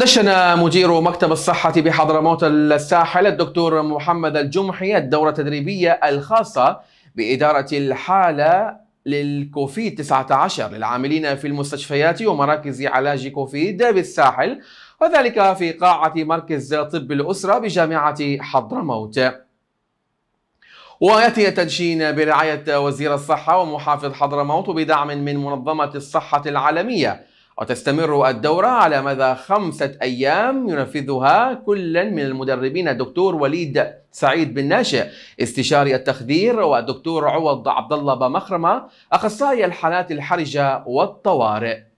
دشن مدير مكتب الصحة بحضرموت الساحل الدكتور محمد الجمحي الدورة التدريبية الخاصة بإدارة الحالة للكوفيد 19 للعاملين في المستشفيات ومراكز علاج كوفيد بالساحل وذلك في قاعة مركز طب الأسرة بجامعة حضرموت وياتي التدشين برعايه وزير الصحه ومحافظ حضرموت وبدعم من منظمه الصحه العالميه وتستمر الدورة على مدى خمسة أيام ينفذها كل من المدربين الدكتور وليد سعيد بن ناشئ استشاري التخدير والدكتور عوض عبد الله بمخرمة أخصائي الحالات الحرجة والطوارئ